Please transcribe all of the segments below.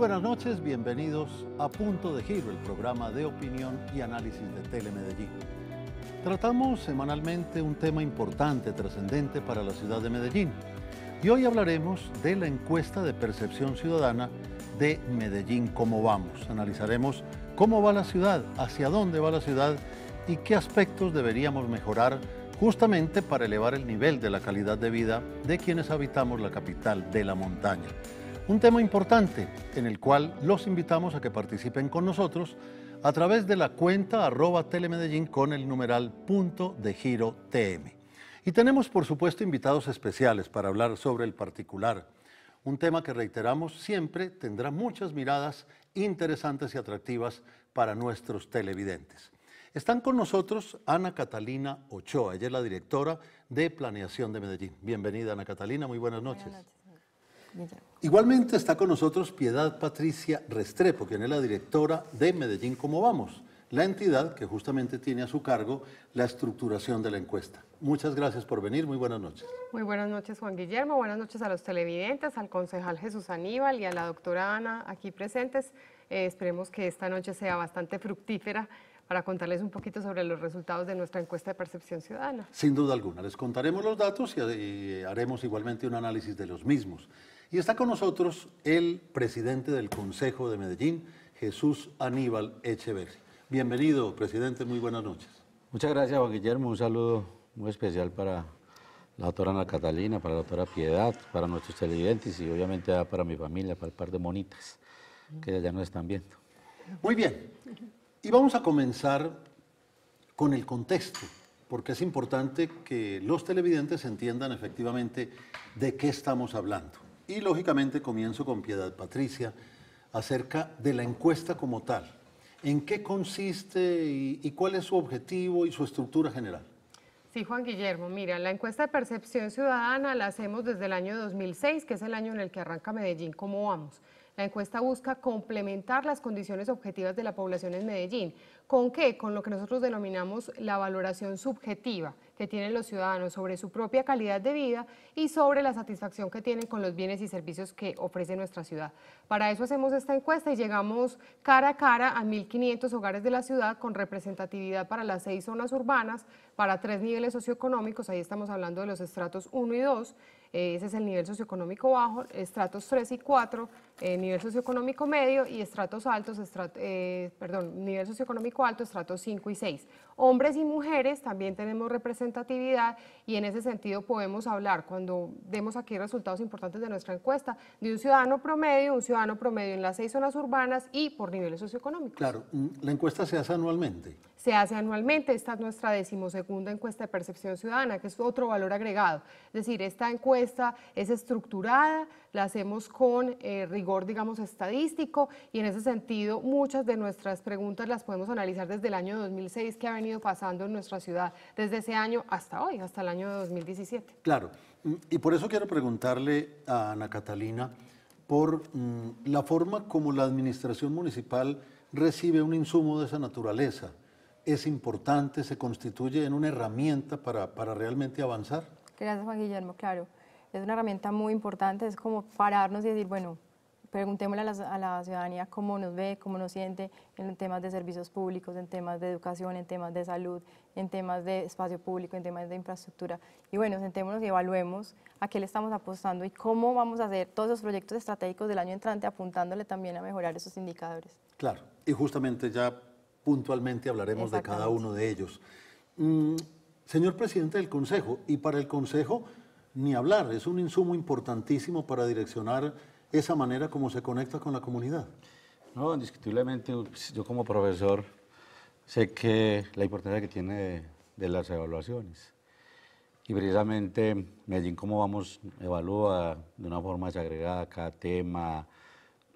buenas noches, bienvenidos a Punto de Giro, el programa de opinión y análisis de Telemedellín. Tratamos semanalmente un tema importante, trascendente para la ciudad de Medellín. Y hoy hablaremos de la encuesta de percepción ciudadana de Medellín, cómo vamos. Analizaremos cómo va la ciudad, hacia dónde va la ciudad y qué aspectos deberíamos mejorar justamente para elevar el nivel de la calidad de vida de quienes habitamos la capital de la montaña. Un tema importante en el cual los invitamos a que participen con nosotros a través de la cuenta arroba telemedellín con el numeral punto de giro TM. Y tenemos, por supuesto, invitados especiales para hablar sobre el particular, un tema que reiteramos siempre tendrá muchas miradas interesantes y atractivas para nuestros televidentes. Están con nosotros Ana Catalina Ochoa, ella es la directora de Planeación de Medellín. Bienvenida, Ana Catalina, muy buenas noches. Buenas noches. Igualmente está con nosotros Piedad Patricia Restrepo, quien es la directora de Medellín Cómo Vamos, la entidad que justamente tiene a su cargo la estructuración de la encuesta. Muchas gracias por venir, muy buenas noches. Muy buenas noches Juan Guillermo, buenas noches a los televidentes, al concejal Jesús Aníbal y a la doctora Ana aquí presentes. Eh, esperemos que esta noche sea bastante fructífera para contarles un poquito sobre los resultados de nuestra encuesta de percepción ciudadana. Sin duda alguna, les contaremos los datos y eh, haremos igualmente un análisis de los mismos. Y está con nosotros el presidente del Consejo de Medellín, Jesús Aníbal Echeverri. Bienvenido, presidente, muy buenas noches. Muchas gracias, Juan Guillermo. Un saludo muy especial para la doctora Ana Catalina, para la doctora Piedad, para nuestros televidentes y obviamente para mi familia, para el par de monitas que ya nos están viendo. Muy bien. Y vamos a comenzar con el contexto, porque es importante que los televidentes entiendan efectivamente de qué estamos hablando. Y lógicamente comienzo con Piedad Patricia acerca de la encuesta como tal. ¿En qué consiste y, cuál es su objetivo y su estructura general? Sí, Juan Guillermo, mira, la encuesta de percepción ciudadana la hacemos desde el año 2006, que es el año en el que arranca Medellín, ¿cómo vamos? La encuesta busca complementar las condiciones objetivas de la población en Medellín ¿Con qué? Con lo que nosotros denominamos la valoración subjetiva que tienen los ciudadanos sobre su propia calidad de vida y sobre la satisfacción que tienen con los bienes y servicios que ofrece nuestra ciudad. Para eso hacemos esta encuesta y llegamos cara a cara a 1.500 hogares de la ciudad con representatividad para las seis zonas urbanas, para tres niveles socioeconómicos, ahí estamos hablando de los estratos 1 y 2, eh, ese es el nivel socioeconómico bajo, estratos 3 y 4, eh, nivel socioeconómico medio y estratos altos, eh, perdón, nivel socioeconómico 4, alto estrato 5 y 6. Hombres y mujeres también tenemos representatividad y en ese sentido podemos hablar, cuando demos aquí resultados importantes de nuestra encuesta, de un ciudadano promedio, un ciudadano promedio en las seis zonas urbanas y por niveles socioeconómicos. Claro, mm, la encuesta se hace anualmente. Se hace anualmente, esta es nuestra decimosegunda encuesta de percepción ciudadana, que es otro valor agregado. Es decir, esta encuesta es estructurada, la hacemos con eh, rigor, digamos, estadístico y en ese sentido muchas de nuestras preguntas las podemos analizar desde el año 2006 que ha venido pasando en nuestra ciudad desde ese año hasta hoy, hasta el año 2017. Claro, y por eso quiero preguntarle a Ana Catalina por mm, la forma como la administración municipal recibe un insumo de esa naturaleza. ¿Es importante, se constituye en una herramienta para, para realmente avanzar? Gracias, Juan Guillermo, claro. Es una herramienta muy importante, es como pararnos y decir, bueno, preguntémosle a la, ciudadanía cómo nos ve, cómo nos siente en temas de servicios públicos, en temas de educación, en temas de salud, en temas de espacio público, en temas de infraestructura. Y bueno, sentémonos y evaluemos a qué le estamos apostando y cómo vamos a hacer todos los proyectos estratégicos del año entrante apuntándole también a mejorar esos indicadores. Claro, y justamente ya puntualmente hablaremos de cada uno de ellos. Mm, señor presidente del Consejo, y para el Consejo, ni hablar, es un insumo importantísimo para direccionar esa manera como se conecta con la comunidad. No, indiscutiblemente, pues, yo como profesor sé que la importancia que tiene de, las evaluaciones. Y precisamente Medellín, cómo vamos, evalúa de una forma desagregada cada tema,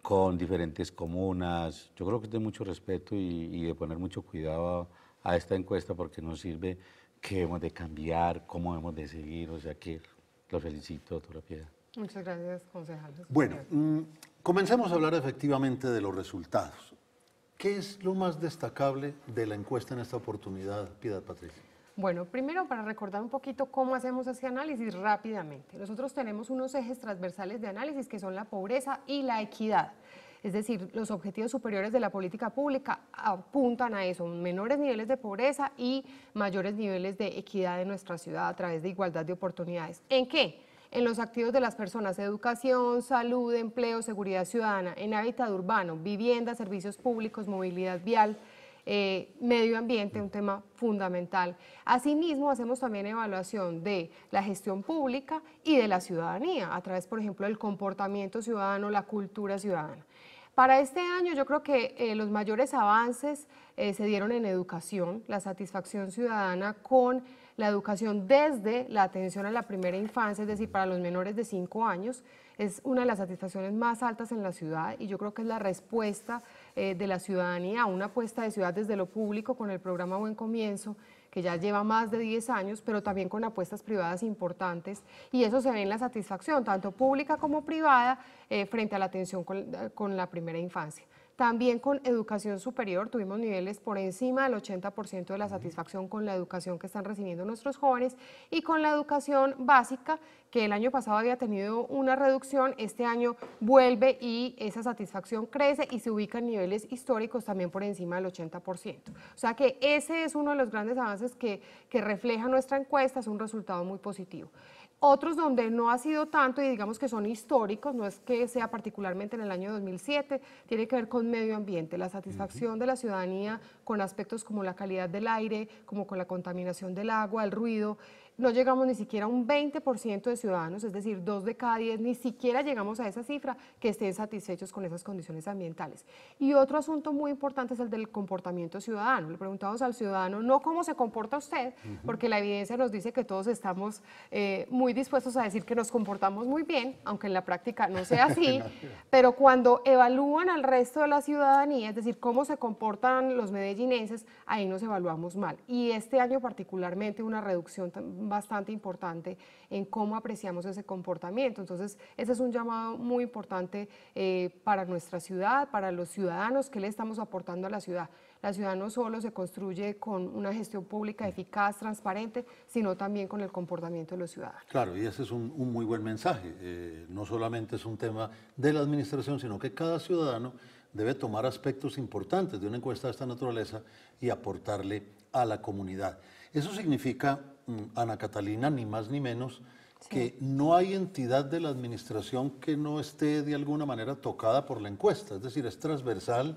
con diferentes comunas. Yo creo que es de mucho respeto y, de poner mucho cuidado a, esta encuesta porque nos sirve qué hemos de cambiar, cómo hemos de seguir. O sea que lo felicito, doctora Piedad. Muchas gracias, concejal. Bueno, mm, comencemos a hablar efectivamente de los resultados. ¿Qué es lo más destacable de la encuesta en esta oportunidad, Piedad Patricia? Bueno, primero para recordar un poquito cómo hacemos ese análisis rápidamente. Nosotros tenemos unos ejes transversales de análisis que son la pobreza y la equidad. Es decir, los objetivos superiores de la política pública apuntan a eso, menores niveles de pobreza y mayores niveles de equidad en nuestra ciudad a través de igualdad de oportunidades. ¿En qué? en los activos de las personas, educación, salud, empleo, seguridad ciudadana, en hábitat urbano, vivienda, servicios públicos, movilidad vial, eh, medio ambiente, un tema fundamental. Asimismo, hacemos también evaluación de la gestión pública y de la ciudadanía, a través, por ejemplo, del comportamiento ciudadano, la cultura ciudadana. Para este año yo creo que eh, los mayores avances eh, se dieron en educación, la satisfacción ciudadana con la educación desde la atención a la primera infancia, es decir, para los menores de 5 años, es una de las satisfacciones más altas en la ciudad y yo creo que es la respuesta eh, de la ciudadanía a una apuesta de ciudad desde lo público con el programa Buen Comienzo que ya lleva más de 10 años, pero también con apuestas privadas importantes, y eso se ve en la satisfacción, tanto pública como privada, eh, frente a la atención con la primera infancia. También con educación superior tuvimos niveles por encima del 80% de la satisfacción con la educación que están recibiendo nuestros jóvenes y con la educación básica, que el año pasado había tenido una reducción, este año vuelve y esa satisfacción crece y se ubica en niveles históricos también por encima del 80%. O sea que ese es uno de los grandes avances que, refleja nuestra encuesta, es un resultado muy positivo otros donde no ha sido tanto y digamos que son históricos, no es que sea particularmente en el año 2007, tiene que ver con medio ambiente, la satisfacción de la ciudadanía con aspectos como la calidad del aire, como con la contaminación del agua, el ruido, no llegamos ni siquiera a un 20% de ciudadanos, es decir, dos de cada diez, ni siquiera llegamos a esa cifra que estén satisfechos con esas condiciones ambientales. Y otro asunto muy importante es el del comportamiento ciudadano. Le preguntamos al ciudadano, no cómo se comporta usted, porque la evidencia nos dice que todos estamos eh, muy dispuestos a decir que nos comportamos muy bien, aunque en la práctica no sea así, pero cuando evalúan al resto de la ciudadanía, es decir, cómo se comportan los medellinenses, ahí nos evaluamos mal. Y este año particularmente una reducción bastante importante en cómo apreciamos ese comportamiento. Entonces, ese es un llamado muy importante eh, para nuestra ciudad, para los ciudadanos, que le estamos aportando a la ciudad. La ciudad no solo se construye con una gestión pública eficaz, transparente, sino también con el comportamiento de los ciudadanos. Claro, y ese es un, muy buen mensaje. Eh, no solamente es un tema de la administración, sino que cada ciudadano debe tomar aspectos importantes de una encuesta de esta naturaleza y aportarle a la comunidad. Eso significa Mm, Ana Catalina, ni más ni menos, que no hay entidad de la administración que no esté de alguna manera tocada por la encuesta, es decir, es transversal,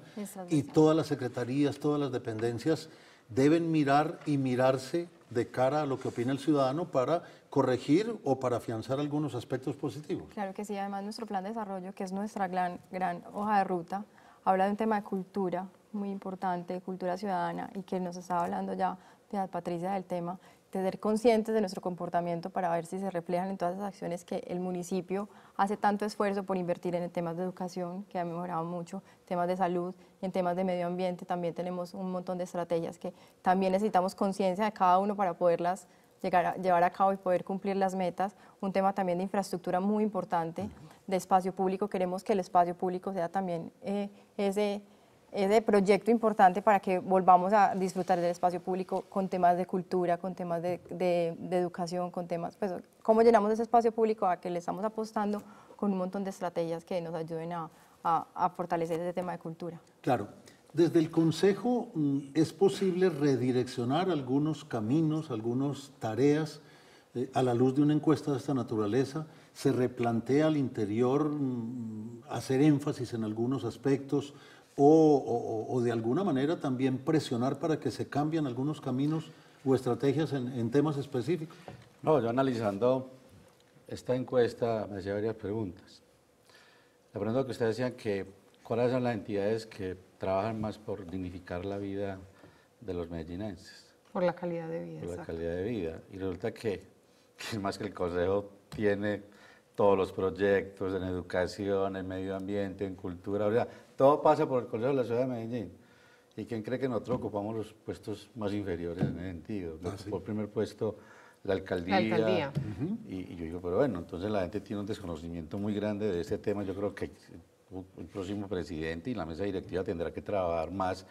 y todas las secretarías, todas las dependencias deben mirar y mirarse de cara a lo que opina el ciudadano para corregir o para afianzar algunos aspectos positivos. Claro que sí, además nuestro plan de desarrollo, que es nuestra gran, gran hoja de ruta, habla de un tema de cultura muy importante, cultura ciudadana, y que nos estaba hablando ya Patricia del tema, ser conscientes de nuestro comportamiento para ver si se reflejan en todas las acciones que el municipio hace tanto esfuerzo por invertir en temas de educación, que ha mejorado mucho, temas de salud, en temas de medio ambiente también tenemos un montón de estrategias que también necesitamos conciencia de cada uno para poderlas llegar a, llevar a cabo y poder cumplir las metas. Un tema también de infraestructura muy importante, de espacio público, queremos que el espacio público sea también eh, ese eh, de proyecto importante para que volvamos a disfrutar del espacio público con temas de cultura, con temas de, de, educación, con temas, pues, cómo llenamos ese espacio público a que le estamos apostando con un montón de estrategias que nos ayuden a, a, fortalecer ese tema de cultura. Claro. Desde el Consejo mm, es posible redireccionar algunos caminos, algunas tareas eh, a la luz de una encuesta de esta naturaleza. Se replantea al interior mm, hacer énfasis en algunos aspectos, o, de alguna manera también presionar para que se cambien algunos caminos o estrategias en, temas específicos? No, yo analizando esta encuesta me hacía varias preguntas. La pregunta que ustedes decían que cuáles son las entidades que trabajan más por dignificar la vida de los medellinenses. Por la calidad de vida. Por la calidad de vida. Y resulta que, que más que el Consejo tiene todos los proyectos en educación, en medio ambiente, en cultura, o sea, todo pasa por el Consejo de la Ciudad de Medellín. ¿Y quién cree que nosotros ocupamos los puestos más inferiores en ese sentido? Por ah, primer puesto la alcaldía. y, yo digo, pero bueno, entonces la gente tiene un desconocimiento muy grande de este tema. Yo creo que el próximo presidente y la mesa directiva tendrá que trabajar más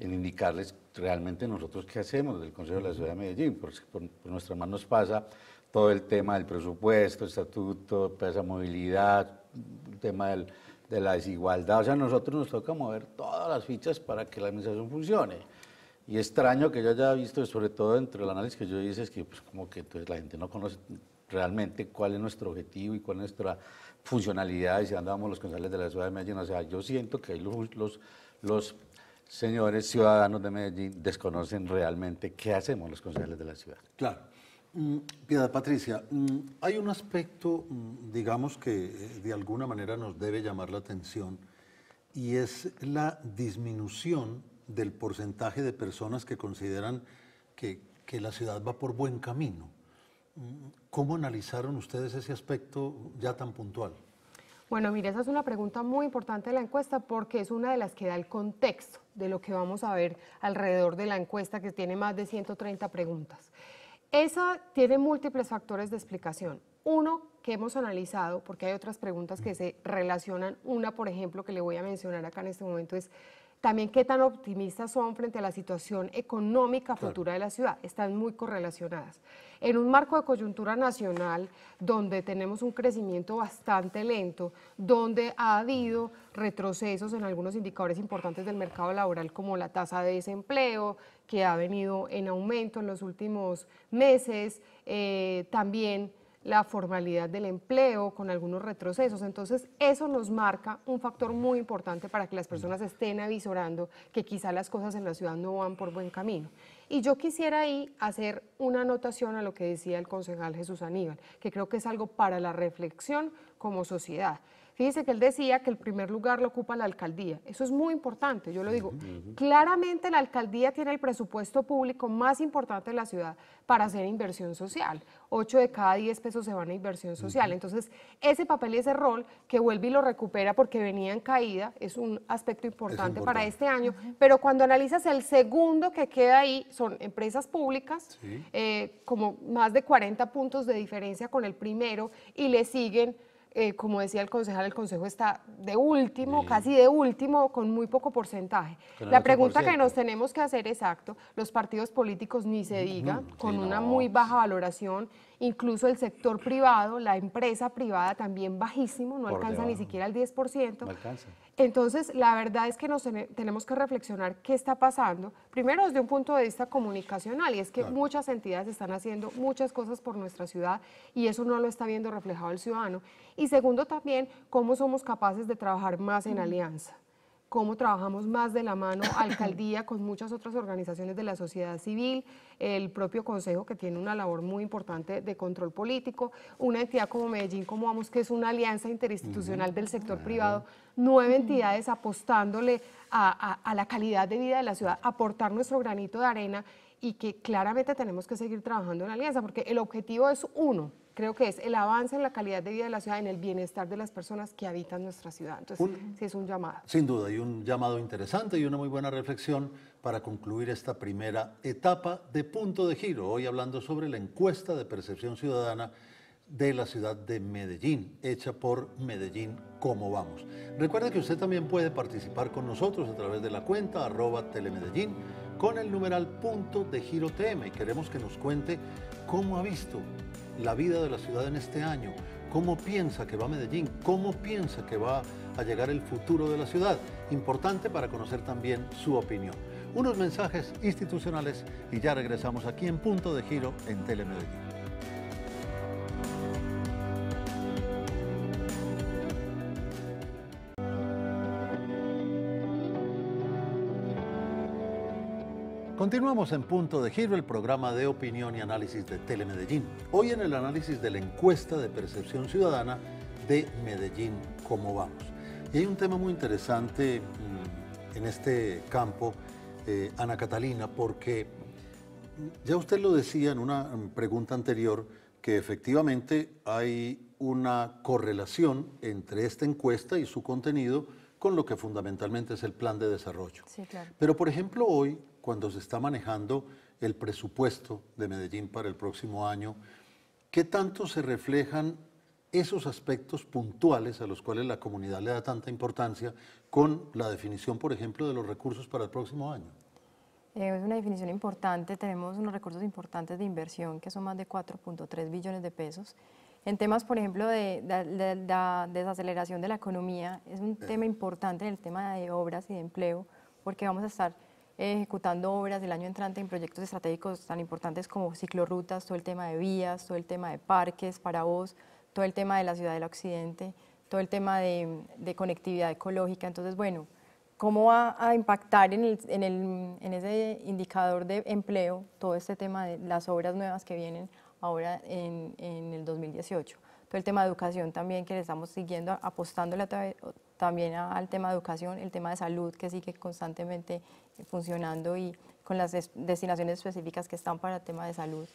en indicarles realmente nosotros qué hacemos del Consejo de la Ciudad de Medellín, porque por, nuestra nuestras manos pasa todo el tema del presupuesto, estatuto, pesa movilidad, el tema del, de la desigualdad. O sea, nosotros nos toca mover todas las fichas para que la administración funcione. Y extraño que yo haya visto, sobre todo dentro del análisis que yo hice, es que pues, como que pues, la gente no conoce realmente cuál es nuestro objetivo y cuál es nuestra funcionalidad y si andábamos los concejales de la ciudad de Medellín. O sea, yo siento que los, los, señores ciudadanos de Medellín desconocen realmente qué hacemos los concejales de la ciudad. Claro. Mm, Piedad Patricia, mm, hay un aspecto, mm, digamos, que eh, de alguna manera nos debe llamar la atención y es la disminución del porcentaje de personas que consideran que, que la ciudad va por buen camino. ¿Cómo analizaron ustedes ese aspecto ya tan puntual? Bueno, mire, esa es una pregunta muy importante de la encuesta porque es una de las que da el contexto de lo que vamos a ver alrededor de la encuesta que tiene más de 130 preguntas. Esa tiene múltiples factores de explicación. Uno que hemos analizado, porque hay otras preguntas que se relacionan. Una, por ejemplo, que le voy a mencionar acá en este momento es también qué tan optimistas son frente a la situación económica futura de la ciudad. Están muy correlacionadas. En un marco de coyuntura nacional donde tenemos un crecimiento bastante lento, donde ha habido retrocesos en algunos indicadores importantes del mercado laboral como la tasa de desempleo, que ha venido en aumento en los últimos meses, eh, también la formalidad del empleo con algunos retrocesos. Entonces, eso nos marca un factor muy importante para que las personas estén avisorando que quizá las cosas en la ciudad no van por buen camino. Y yo quisiera ahí hacer una anotación a lo que decía el concejal Jesús Aníbal, que creo que es algo para la reflexión como sociedad. Fíjense que él decía que el primer lugar lo ocupa la alcaldía. Eso es muy importante, yo lo digo. Claramente la alcaldía tiene el presupuesto público más importante de la ciudad para hacer inversión social. Ocho de cada diez pesos se van a inversión social. Entonces, ese papel y ese rol que vuelve y lo recupera porque venía en caída es un aspecto importante, para este año. Pero cuando analizas el segundo que queda ahí, son empresas públicas, eh, como más de 40 puntos de diferencia con el primero, y le siguen eh, como decía el concejal, el consejo está de último, casi de último, con muy poco porcentaje. la pregunta que nos tenemos que hacer, es, exacto, los partidos políticos ni se diga, con una muy baja valoración incluso el sector privado, la empresa privada también bajísimo, no alcanza ni siquiera el 10%. No alcanza. Entonces, la verdad es que nos tenemos que reflexionar qué está pasando, primero desde un punto de vista comunicacional, y es que muchas entidades están haciendo muchas cosas por nuestra ciudad y eso no lo está viendo reflejado el ciudadano. Y segundo también, cómo somos capaces de trabajar más en alianza cómo trabajamos más de la mano alcaldía con muchas otras organizaciones de la sociedad civil, el propio consejo que tiene una labor muy importante de control político, una entidad como Medellín, como vamos, que es una alianza interinstitucional del sector privado, nueve entidades apostándole a, a la calidad de vida de la ciudad, aportar nuestro granito de arena y que claramente tenemos que seguir trabajando en alianza, porque el objetivo es uno, creo que es el avance en la calidad de vida de la ciudad, en el bienestar de las personas que habitan nuestra ciudad. Entonces, sí es un llamado. Sin duda, y un llamado interesante y una muy buena reflexión para concluir esta primera etapa de punto de giro. Hoy hablando sobre la encuesta de percepción ciudadana de la ciudad de Medellín, hecha por Medellín Cómo Vamos. Recuerde que usted también puede participar con nosotros a través de la cuenta arroba telemedellín con el numeral punto de giro TM queremos que nos cuente cómo ha visto la vida de la ciudad en este año, cómo piensa que va Medellín, cómo piensa que va a llegar el futuro de la ciudad. Importante para conocer también su opinión. Unos mensajes institucionales y ya regresamos aquí en Punto de Giro en Telemedellín. Continuamos en Punto de Giro, el programa de opinión y análisis de Telemedellín. Hoy en el análisis de la encuesta de percepción ciudadana de Medellín, ¿cómo vamos? Y hay un tema muy interesante mm, en este campo, eh, Ana Catalina, porque ya usted lo decía en una mm, pregunta anterior, que efectivamente hay una correlación entre esta encuesta y su contenido con lo que fundamentalmente es el plan de desarrollo. Sí, claro. Pero, por ejemplo, hoy cuando se está manejando el presupuesto de Medellín para el próximo año, ¿qué tanto se reflejan esos aspectos puntuales a los cuales la comunidad le da tanta importancia con la definición, por ejemplo, de los recursos para el próximo año? Eh, es una definición importante, tenemos unos recursos importantes de inversión que son más de 4.3 billones de pesos. En temas, por ejemplo, de, la desaceleración de la economía, es un eh. tema importante en el tema de obras y de empleo, porque vamos a estar eh, ejecutando obras el año entrante en proyectos estratégicos tan importantes como ciclorrutas, todo el tema de vías, todo el tema de parques para vos, todo el tema de la ciudad del occidente, todo el tema de, conectividad ecológica. Entonces, bueno, ¿cómo va a impactar en, el, en, el, en, ese indicador de empleo todo este tema de las obras nuevas que vienen ahora en, en el 2018? el tema de educación también, que le estamos siguiendo, apostándole también al tema de educación, el tema de salud que sigue constantemente funcionando y con las destinaciones específicas que están para el tema de salud.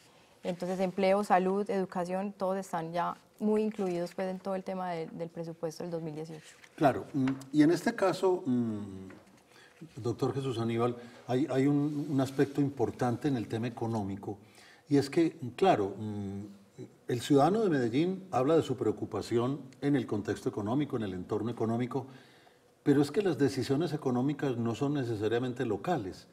Entonces, empleo, salud, educación, todos están ya muy incluidos pues, en todo el tema del presupuesto del 2018. Claro, mm, y en este caso, mm, doctor Jesús Aníbal, hay, hay un, un, aspecto importante en el tema económico, y es que, claro, mm, el ciudadano de Medellín habla de su preocupación en el contexto económico, en el entorno económico, pero es que las decisiones económicas no son necesariamente locales.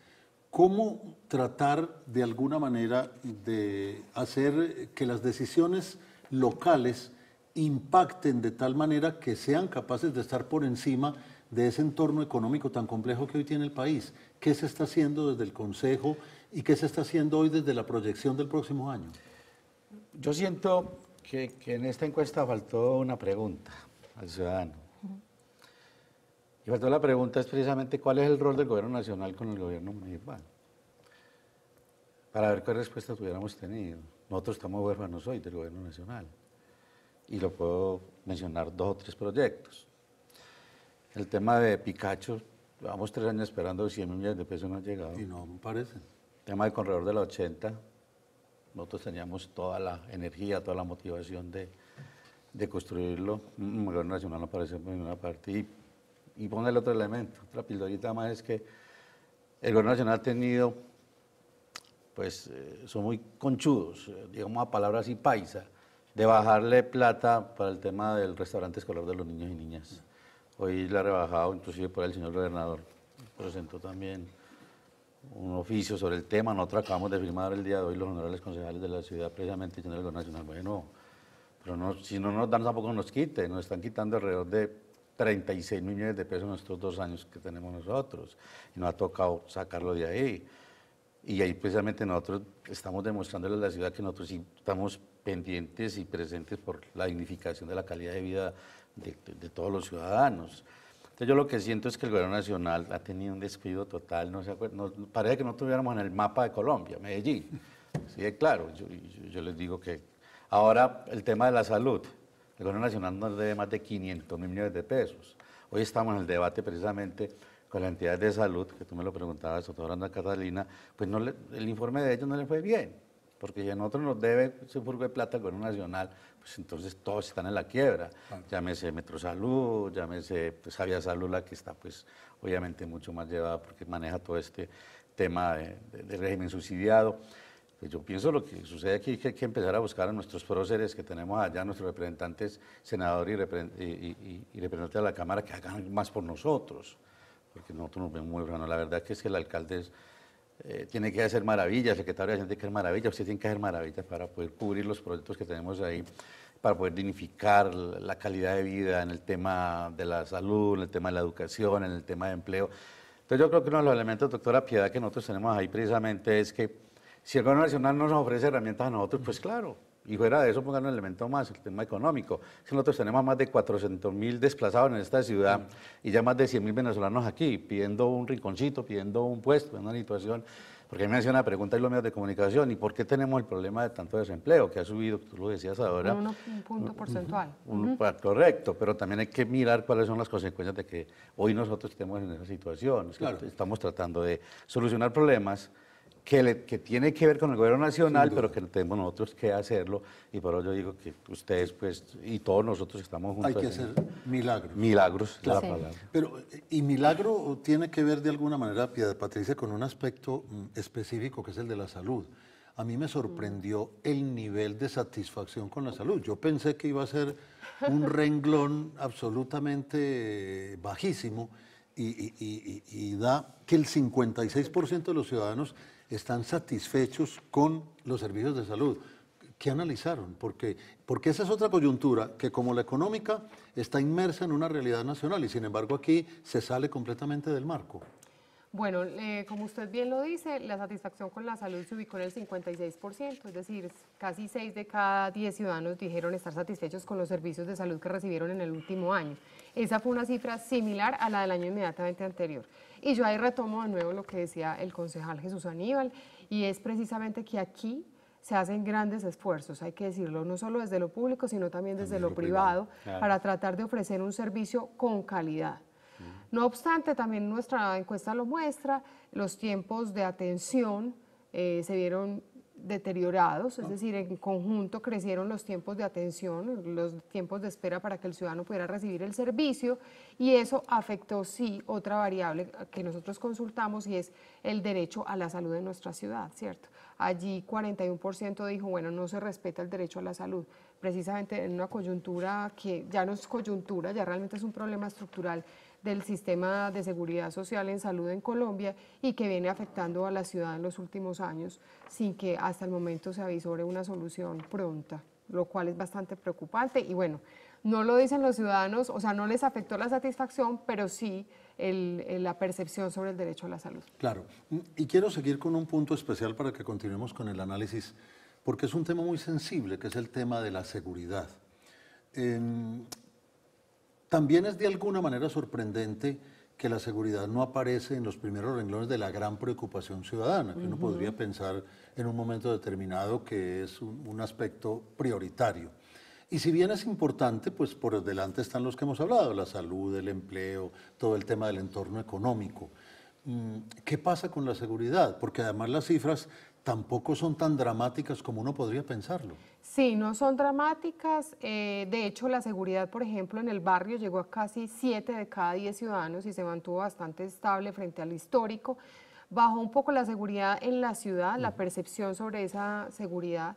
¿Cómo tratar de alguna manera de hacer que las decisiones locales impacten de tal manera que sean capaces de estar por encima de ese entorno económico tan complejo que hoy tiene el país? ¿Qué se está haciendo desde el Consejo y qué se está haciendo hoy desde la proyección del próximo año? Yo siento que, en esta encuesta faltó una pregunta al ciudadano. Y faltó la pregunta es precisamente cuál es el rol del gobierno nacional con el gobierno municipal. Para ver qué respuesta tuviéramos tenido. Nosotros estamos huérfanos hoy del gobierno nacional. Y lo puedo mencionar dos o tres proyectos. El tema de Picacho, llevamos tres años esperando 100 millones de pesos, no han llegado. Y no parece. El tema del corredor de la 80, nosotros teníamos toda la energía, toda la motivación de, de construirlo. El gobierno nacional no aparece en ninguna parte. Y, y otro elemento, otra pildorita más es que el gobierno nacional ha tenido, pues eh, son muy conchudos, eh, digamos a palabras y paisa, de bajarle plata para el tema del restaurante escolar de los niños y niñas. Hoy la ha rebajado inclusive por el señor gobernador. Presentó también un oficio sobre el tema. Nosotros acabamos de firmar el día de hoy los honorables concejales de la ciudad, precisamente diciendo el gobierno nacional, bueno, pero no, si no nos dan tampoco nos quiten, nos están quitando alrededor de 36 millones de pesos en estos dos años que tenemos nosotros y nos ha tocado sacarlo de ahí. Y ahí precisamente nosotros estamos demostrándole a la ciudad que nosotros sí estamos pendientes y presentes por la dignificación de la calidad de vida de todos los ciudadanos. Entonces yo lo que siento es que el gobierno nacional ha tenido un descuido total, parece que no tuviéramos en el mapa de Colombia, Medellín. Sí, claro, yo, les digo que ahora el tema de la salud, el gobierno nacional nos debe más de 500 mil millones de pesos. Hoy estamos en el debate precisamente con la entidad de salud, que tú me lo preguntabas, doctora Ana Catalina, pues no el informe de ellos no le fue bien. Porque si nosotros nos debe ese furgo de plata con gobierno nacional, pues entonces todos están en la quiebra. Llámese Llámese Salud llámese pues, Javier Salud, que está pues obviamente mucho más llevada porque maneja todo este tema de, régimen subsidiado. Pues yo pienso lo que sucede aquí es que hay que empezar a buscar a nuestros próceres que tenemos allá, nuestros representantes, senadores y, y representantes de la Cámara, que hagan más por nosotros, porque nosotros nos vemos muy bueno. La verdad que es que el alcalde es eh, tiene que hacer maravillas, secretario de tiene que hacer maravillas, usted tiene que hacer maravillas para poder cubrir los proyectos que tenemos ahí, para poder dignificar la calidad de vida en el tema de la salud, en el tema de la educación, en el tema de empleo. Entonces yo creo que uno de los elementos, doctora Piedad, que nosotros tenemos ahí precisamente es que si el gobierno nacional no nos ofrece herramientas a nosotros, pues claro, y fuera de eso, pongan un elemento más, el tema económico. Si nosotros tenemos más de 400.000 mil desplazados en esta ciudad y ya más de 100 mil venezolanos aquí, pidiendo un rinconcito, pidiendo un puesto, una situación. Porque me hacía una pregunta y los medios de comunicación, ¿y por qué tenemos el problema de tanto desempleo que ha subido, tú lo decías ahora? Un, punto porcentual. Correcto, pero también hay que mirar cuáles son las consecuencias de que hoy nosotros estemos en esa situación. Estamos tratando de solucionar problemas que, tiene que ver con el gobierno nacional, pero que tenemos nosotros que hacerlo. Y por eso yo digo que ustedes, pues, y todos nosotros estamos juntos. Hay que hacer milagros. Milagros, la palabra. Pero, y milagro tiene que ver de alguna manera, Piedad Patricia, con un aspecto mm, específico que es el de la salud. A mí me sorprendió el nivel de satisfacción con la salud. Yo pensé que iba a ser un renglón absolutamente bajísimo y, y da que el 56% de los ciudadanos están satisfechos con los servicios de salud. ¿Qué analizaron? Porque, porque esa es otra coyuntura que como la económica está inmersa en una realidad nacional y sin embargo aquí se sale completamente del marco. Bueno, eh, como usted bien lo dice, la satisfacción con la salud se ubicó en el 56%, es decir, casi 6 de cada 10 ciudadanos dijeron estar satisfechos con los servicios de salud que recibieron en el último año. Esa fue una cifra similar a la del año inmediatamente anterior. Y yo ahí retomo de nuevo lo que decía el concejal Jesús Aníbal, y es precisamente que aquí se hacen grandes esfuerzos, hay que decirlo, no solo desde lo público, sino también desde, lo, privado, para tratar de ofrecer un servicio con calidad. No obstante, también nuestra encuesta lo muestra, los tiempos de atención eh, se vieron deteriorados, es ah. decir, en conjunto crecieron los tiempos de atención, los tiempos de espera para que el ciudadano pudiera recibir el servicio y eso afectó sí otra variable que nosotros consultamos y es el derecho a la salud de nuestra ciudad, ¿cierto? Allí 41% dijo, bueno, no se respeta el derecho a la salud, precisamente en una coyuntura que ya no es coyuntura, ya realmente es un problema estructural del sistema de seguridad social en salud en Colombia y que viene afectando a la ciudad en los últimos años sin que hasta el momento se avisore una solución pronta, lo cual es bastante preocupante y bueno, no lo dicen los ciudadanos, o sea, no les afectó la satisfacción, pero sí la percepción sobre el derecho a la salud. Claro, y quiero seguir con un punto especial para que continuemos con el análisis, porque es un tema muy sensible, que es el tema de la seguridad. También es de alguna manera sorprendente que la seguridad no aparece en los primeros renglones de la gran preocupación ciudadana, que uno podría pensar en un momento determinado que es un, aspecto prioritario. Y si bien es importante, pues por delante están los que hemos hablado, la salud, el empleo, todo el tema del entorno económico. Mm, ¿Qué pasa con la seguridad? Porque además las cifras tampoco son tan dramáticas como uno podría pensarlo. Sí, no son dramáticas. Eh, de hecho, la seguridad, por ejemplo, en el barrio llegó a casi 7 de cada 10 ciudadanos y se mantuvo bastante estable frente al histórico. Bajó un poco la seguridad en la ciudad, la percepción sobre esa seguridad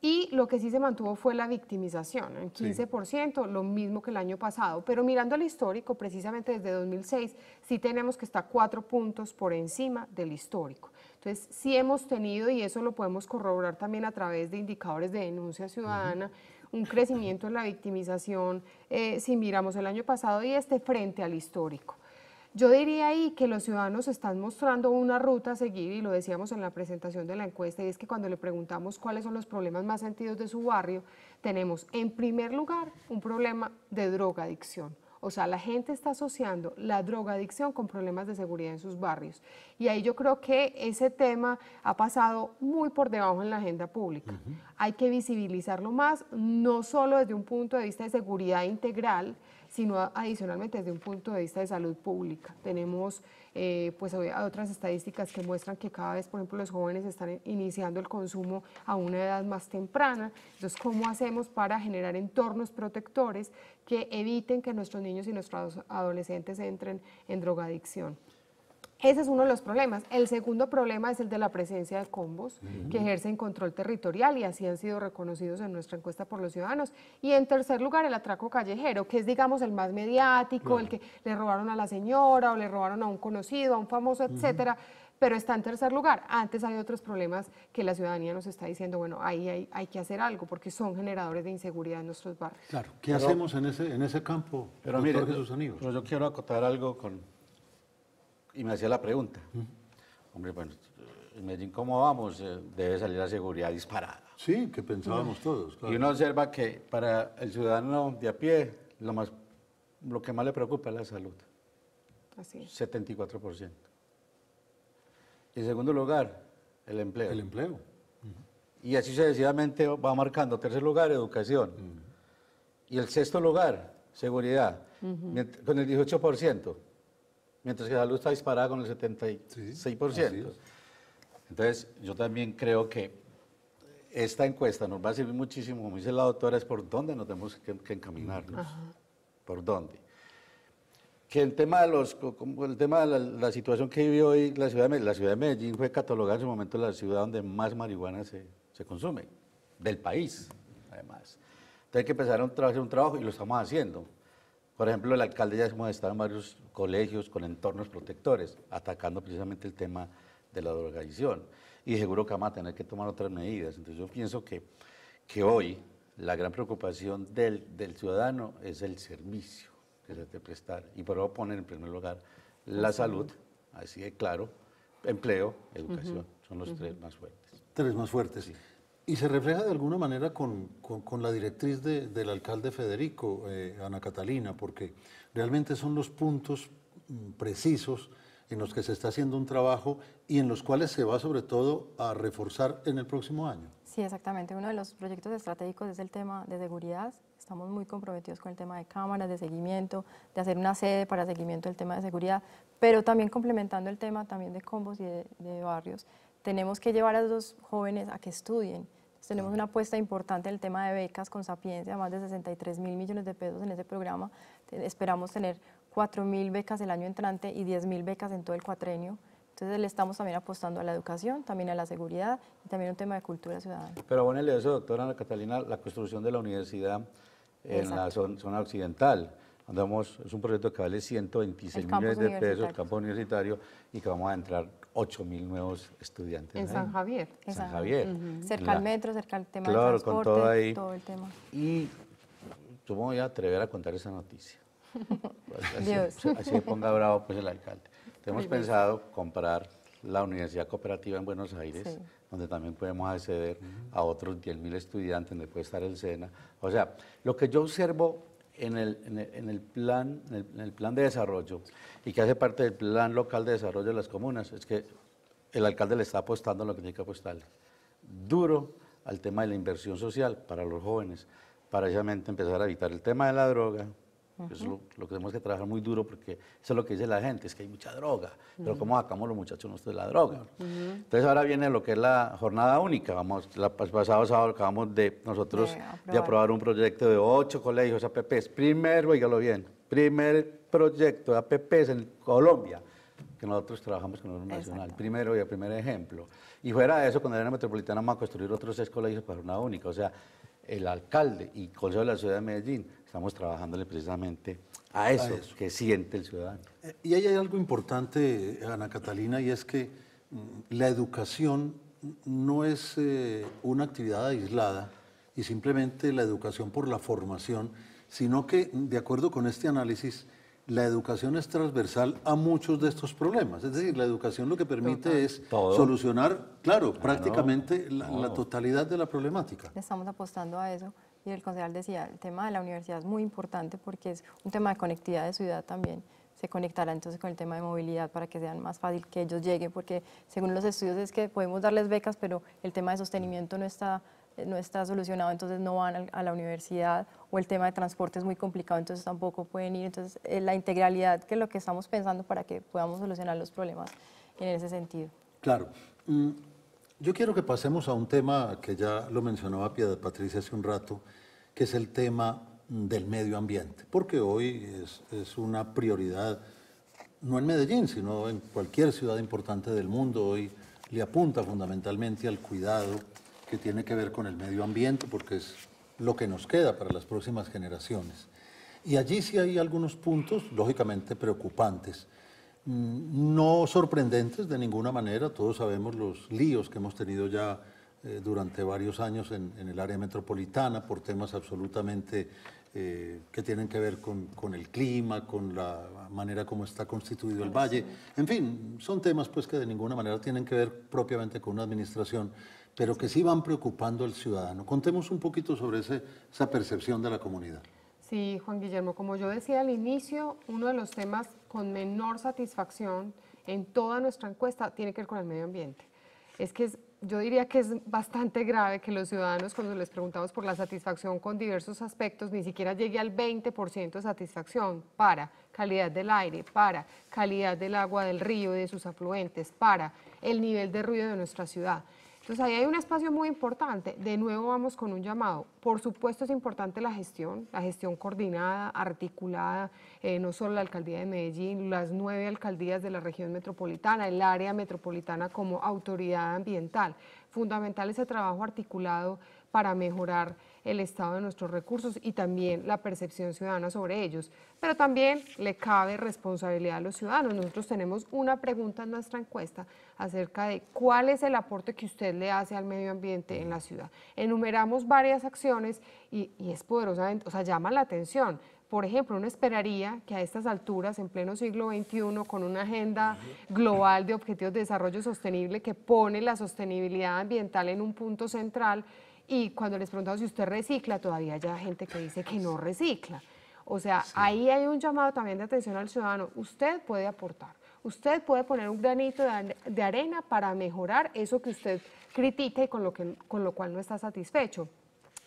y lo que sí se mantuvo fue la victimización, en 15%, lo mismo que el año pasado. Pero mirando el histórico, precisamente desde 2006, sí tenemos que estar cuatro puntos por encima del histórico. Entonces, sí hemos tenido, y eso lo podemos corroborar también a través de indicadores de denuncia ciudadana, un crecimiento en la victimización eh, si miramos el año pasado y este frente al histórico. Yo diría ahí que los ciudadanos están mostrando una ruta a seguir y lo decíamos en la presentación de la encuesta y es que cuando le preguntamos cuáles son los problemas más sentidos de su barrio, tenemos en primer lugar un problema de drogadicción. O sea, la gente está asociando la drogadicción con problemas de seguridad en sus barrios. Y ahí yo creo que ese tema ha pasado muy por debajo en la agenda pública. Hay que visibilizarlo más, no solo desde un punto de vista de seguridad integral, sino adicionalmente desde un punto de vista de salud pública. Tenemos eh, pues, otras estadísticas que muestran que cada vez, por ejemplo, los jóvenes están iniciando el consumo a una edad más temprana. Entonces, ¿cómo hacemos para generar entornos protectores que eviten que nuestros niños y nuestros adolescentes entren en drogadicción? Ese es uno de los problemas. El segundo problema es el de la presencia de combos que ejercen control territorial y así han sido reconocidos en nuestra encuesta por los ciudadanos. Y en tercer lugar, el atraco callejero, que es, digamos, el más mediático, el que le robaron a la señora o le robaron a un conocido, a un famoso, etcétera. Pero está en tercer lugar. Antes hay otros problemas que la ciudadanía nos está diciendo, bueno, ahí hay, que hacer algo porque son generadores de inseguridad en nuestros barrios. Claro, ¿qué hacemos en ese, en ese campo? Pero mire, yo quiero acotar algo con, y me hacía la pregunta. Hombre, bueno, en Medellín, ¿cómo vamos? Eh, debe salir la seguridad disparada. Sí, que pensábamos todos. Y uno observa que para el ciudadano de a pie, lo, más, lo que más le preocupa es la salud. Así es. 74%. En segundo lugar, el empleo. El empleo. Y así sucesivamente va marcando. Tercer lugar, educación. Y el sexto lugar, seguridad, con el 18% mientras que la salud está disparada con el 76%. Entonces, yo también creo que esta encuesta nos va a servir muchísimo, como dice la doctora, es por dónde nos tenemos que, encaminarnos. ¿Por dónde? Que el tema de, los, el tema la, situación que vive hoy la ciudad, de, Medellín fue catalogada en su momento la ciudad donde más marihuana se, se consume, del país, además. Entonces hay que empezar a hacer un trabajo y lo estamos haciendo. Por ejemplo, el alcalde ya ha estado en varios colegios con entornos protectores, atacando precisamente el tema de la drogadicción. Y seguro que va a tener que tomar otras medidas. Entonces yo pienso que, que hoy la gran preocupación del, ciudadano es el servicio que se debe prestar. Y por eso poner en primer lugar la pues salud, así de claro, empleo, educación. Son los tres más fuertes. Tres más fuertes. Sí. Y se refleja de alguna manera con, con, la directriz del alcalde Federico, eh, Ana Catalina, porque realmente son los puntos mm, precisos en los que se está haciendo un trabajo y en los cuales se va sobre todo a reforzar en el próximo año. Sí, exactamente. Uno de los proyectos estratégicos es el tema de seguridad. Estamos muy comprometidos con el tema de cámaras, de seguimiento, de hacer una sede para seguimiento del tema de seguridad, pero también complementando el tema también de combos y de, de barrios. Tenemos que llevar a los jóvenes a que estudien, tenemos una apuesta importante en el tema de becas con Sapiencia, más de 63 mil millones de pesos en ese programa. Esperamos tener 4 mil becas el año entrante y 10 mil becas en todo el cuatrenio. Entonces le estamos también apostando a la educación, también a la seguridad y también un tema de cultura ciudadana. Pero le eso, doctora Ana Catalina, la construcción de la universidad en la zona, occidental. Andamos, es un proyecto que vale 126 millones de pesos, el campo universitario, y que vamos a entrar 8.000 nuevos estudiantes. En San Javier. En San Javier. Cerca al metro, cerca al tema del transporte, con todo, ahí. el tema. Y yo me voy a atrever a contar esa noticia. Pues, así, Dios. así ponga bravo pues el alcalde. Hemos pensado comprar la Universidad Cooperativa en Buenos Aires, donde también podemos acceder a otros 10.000 estudiantes, donde puede estar el SENA. O sea, lo que yo observo en el, en el, plan, en el, plan de desarrollo y que hace parte del plan local de desarrollo de las comunas es que el alcalde le está apostando lo que tiene que apostarle. Duro al tema de la inversión social para los jóvenes, para precisamente empezar a evitar el tema de la droga, eso es lo, que tenemos que trabajar muy duro porque eso es lo que dice la gente, es que hay mucha droga. Pero ¿cómo sacamos los muchachos de la droga? Entonces ahora viene lo que es la jornada única. Vamos, la pues, pasado sábado acabamos de nosotros de aprobar. un proyecto de ocho colegios APPs. Primero, oígalo bien, primer proyecto de APPs en Colombia que nosotros trabajamos con el nacional, primero y el primer ejemplo. Y fuera de eso, con la metropolitana vamos a construir otros seis colegios para una única. O sea, el alcalde y el Consejo de la Ciudad de Medellín, estamos trabajándole precisamente a eso, que siente el ciudadano. Eh, y ahí hay algo importante, Ana Catalina, y es que mm, la educación no es eh, una actividad aislada y simplemente la educación por la formación, sino que, de acuerdo con este análisis, la educación es transversal a muchos de estos problemas. Es decir, la educación lo que permite es solucionar, claro, prácticamente La, la, totalidad de la problemática. Estamos apostando a eso. Y el concejal decía, el tema de la universidad es muy importante porque es un tema de conectividad de ciudad también. Se conectará entonces con el tema de movilidad para que sea más fácil que ellos lleguen, porque según los estudios es que podemos darles becas, pero el tema de sostenimiento no está eh, no está solucionado, entonces no van a la universidad o el tema de transporte es muy complicado, entonces tampoco pueden ir. Entonces, eh, la integralidad que es lo que estamos pensando para que podamos solucionar los problemas en ese sentido. Claro. Mm, yo quiero que pasemos a un tema que ya lo mencionaba Piedad Patricia hace un rato, que es el tema del medio ambiente, porque hoy es, es una prioridad, no en Medellín, sino en cualquier ciudad importante del mundo, hoy le apunta fundamentalmente al cuidado que tiene que ver con el medio ambiente, porque es lo que nos queda para las próximas generaciones. Y allí sí hay algunos puntos, lógicamente, preocupantes, mm, no sorprendentes de ninguna manera, todos sabemos los líos que hemos tenido ya eh, durante varios años en, el área metropolitana por temas absolutamente eh, que tienen que ver con, el clima, con la manera como está constituido el valle, en fin, son temas pues que de ninguna manera tienen que ver propiamente con una administración pero que sí van preocupando al ciudadano. Contemos un poquito sobre esa percepción de la comunidad. Sí, Juan Guillermo, como yo decía al inicio, uno de los temas con menor satisfacción en toda nuestra encuesta tiene que ver con el medio ambiente. Es que yo diría que es bastante grave que los ciudadanos, cuando les preguntamos por la satisfacción con diversos aspectos, ni siquiera llegue al 20% de satisfacción para calidad del aire, para calidad del agua del río y de sus afluentes, para el nivel de ruido de nuestra ciudad. Entonces ahí hay un espacio muy importante. De nuevo vamos con un llamado. Por supuesto es importante la gestión, la gestión coordinada, articulada, eh, no solo la alcaldía de Medellín, las nueve alcaldías de la región metropolitana, el área metropolitana como autoridad ambiental. Fundamental ese trabajo articulado para mejorar el estado de nuestros recursos y también la percepción ciudadana sobre ellos. Pero también le cabe responsabilidad a los ciudadanos. Nosotros tenemos una pregunta en nuestra encuesta acerca de cuál es el aporte que usted le hace al medio ambiente en la ciudad. Enumeramos varias acciones y, es poderosa, o sea, llama la atención. Por ejemplo, uno esperaría que a estas alturas, en pleno siglo XXI, con una agenda global de objetivos de desarrollo sostenible que pone la sostenibilidad ambiental en un punto central, y cuando les preguntamos si usted recicla, todavía hay gente que dice que no recicla. O sea, ahí hay un llamado también de atención al ciudadano. Usted puede aportar, usted puede poner un granito de, arena para mejorar eso que usted critica y con lo, que, con lo cual no está satisfecho.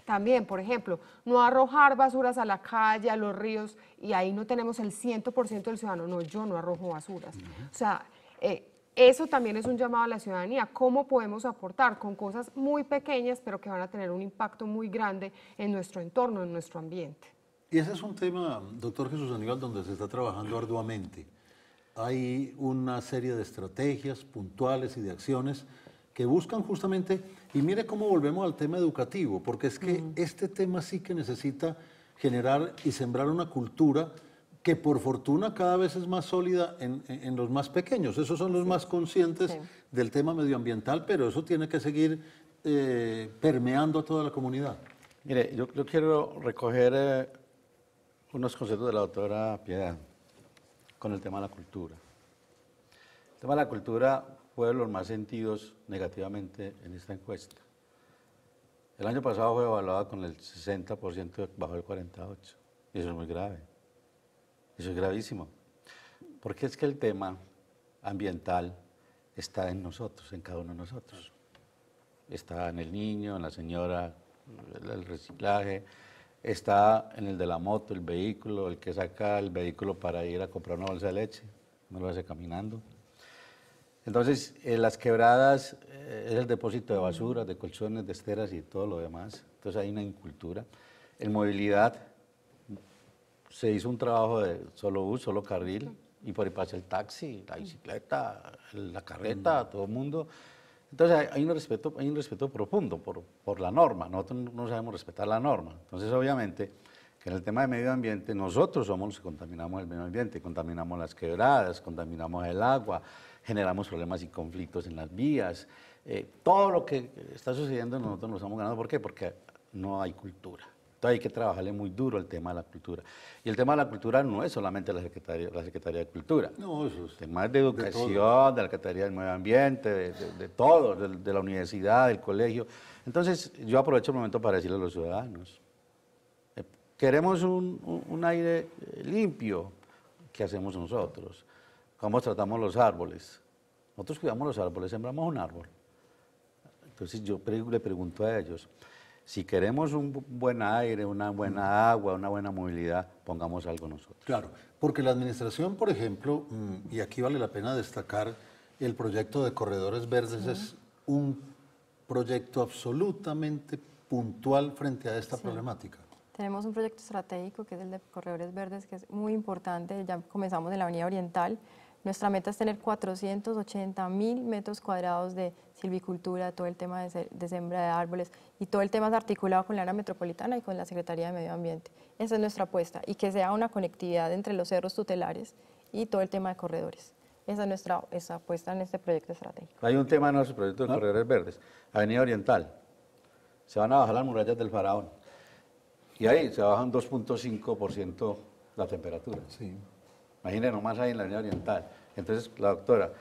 También, por ejemplo, no arrojar basuras a la calle, a los ríos, y ahí no tenemos el 100% del ciudadano. No, yo no arrojo basuras. O sea, eh, eso también es un llamado a la ciudadanía, cómo podemos aportar con cosas muy pequeñas, pero que van a tener un impacto muy grande en nuestro entorno, en nuestro ambiente. Y ese es un tema, doctor Jesús Aníbal, donde se está trabajando arduamente. Hay una serie de estrategias puntuales y de acciones que buscan justamente, y mire cómo volvemos al tema educativo, porque es que este tema sí que necesita generar y sembrar una cultura que por fortuna cada vez es más sólida en, los más pequeños. Esos son los más conscientes del tema medioambiental, pero eso tiene que seguir eh, permeando a toda la comunidad. Mire, yo, quiero recoger eh, unos conceptos de la doctora Piedad con el tema de la cultura. El tema de la cultura fue los más sentidos negativamente en esta encuesta. El año pasado fue evaluada con el 60% bajo el 48%, y eso es muy grave. Eso es gravísimo. Porque es que el tema ambiental está en nosotros, en cada uno de nosotros. Está en el niño, en la señora, el reciclaje, está en el de la moto, el vehículo, el que saca el vehículo para ir a comprar una bolsa de leche, no lo hace caminando. Entonces, en eh, las quebradas eh, es el depósito de basura, de colchones, de esteras y todo lo demás. Entonces hay una incultura. En movilidad, se hizo un trabajo de solo bus, solo carril, y por ahí pasa el taxi, la bicicleta, la carreta, mm. todo el mundo. Entonces hay un respeto, hay un respeto profundo por, por la norma, nosotros no sabemos respetar la norma. Entonces obviamente que en el tema de medio ambiente nosotros somos los que contaminamos el medio ambiente, contaminamos las quebradas, contaminamos el agua, generamos problemas y conflictos en las vías. Eh, todo lo que está sucediendo nosotros nos estamos ganando. ¿Por qué? Porque no hay cultura. Entonces hay que trabajarle muy duro el tema de la cultura. Y el tema de la cultura no es solamente la Secretaría, la Secretaría de Cultura. No, eso es. Temas de educación, de, la Secretaría del Medio Ambiente, de, todo, de, la universidad, del colegio. Entonces yo aprovecho el momento para decirle a los ciudadanos, eh, queremos un, un, aire eh, limpio, ¿qué hacemos nosotros? ¿Cómo tratamos los árboles? Nosotros cuidamos los árboles, sembramos un árbol. Entonces yo le pregunto a ellos, si queremos un buen aire, una buena agua, una buena movilidad, pongamos algo nosotros. Claro, porque la administración, por ejemplo, mm, y aquí vale la pena destacar, el proyecto de corredores verdes es un proyecto absolutamente puntual frente a esta problemática. Tenemos un proyecto estratégico que es el de corredores verdes, que es muy importante, ya comenzamos en la Avenida Oriental, nuestra meta es tener 480 mil metros cuadrados de silvicultura, todo el tema de, de, de árboles y todo el tema es articulado con la área metropolitana y con la Secretaría de Medio Ambiente. Esa es nuestra apuesta y que sea una conectividad entre los cerros tutelares y todo el tema de corredores. Esa es nuestra esa apuesta en este proyecto estratégico. Hay un tema en nuestro proyecto de ¿Ah? corredores verdes, Avenida Oriental. Se van a bajar las murallas del faraón y ahí se bajan 2.5% la temperatura. Sí. Imagínense nomás ahí en la línea Oriental. Entonces, la doctora,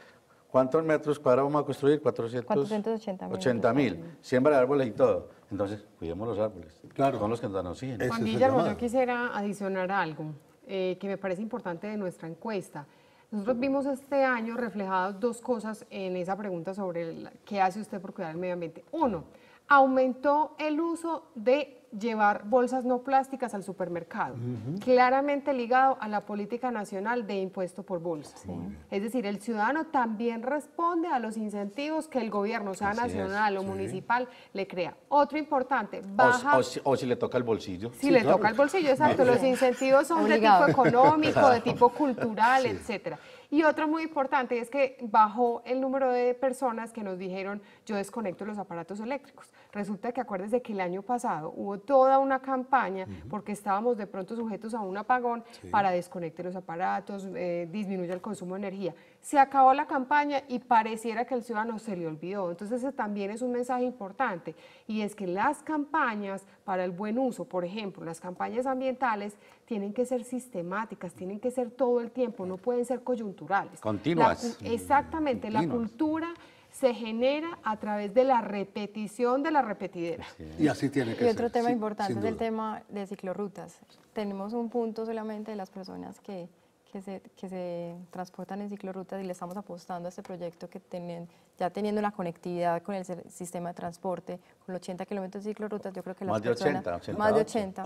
¿cuántos metros cuadrados vamos a construir? 400, 480 mil. Siembra de árboles y todo. Entonces, cuidemos los árboles. Claro. Son los que nos oxígeno. Juan Guillermo, yo quisiera adicionar algo eh, que me parece importante de nuestra encuesta. Nosotros vimos este año reflejadas dos cosas en esa pregunta sobre qué hace usted por cuidar el medio ambiente. Uno, aumentó el uso de llevar bolsas no plásticas al supermercado, claramente ligado a la política nacional de impuesto por bolsas Es decir, el ciudadano también responde a los incentivos que el gobierno, sea nacional o municipal, le crea. Otro importante, baja... O, si, le toca el bolsillo. Si le toca el bolsillo, exacto. Los incentivos son de tipo económico, de tipo cultural, etcétera. Y otro muy importante es que bajó el número de personas que nos dijeron yo desconecto los aparatos eléctricos. Resulta que acuérdese que el año pasado hubo toda una campaña porque estábamos de pronto sujetos a un apagón para desconectar los aparatos, eh, el consumo de energía se acabó la campaña y pareciera que el ciudadano se le olvidó. Entonces ese también es un mensaje importante y es que las campañas para el buen uso, por ejemplo, las campañas ambientales tienen que ser sistemáticas, tienen que ser todo el tiempo, no pueden ser coyunturales. Continuas. exactamente, la cultura se genera a través de la repetición de la repetidera. Y así tiene que ser. Y otro tema importante es el tema de ciclorrutas. Tenemos un punto solamente de las personas que que se, que se transportan en ciclorrutas y le estamos apostando a este proyecto que tienen, ya teniendo la conectividad con el sistema de transporte, con los 80 kilómetros de ciclorrutas, yo creo que las más De 80, más de 80.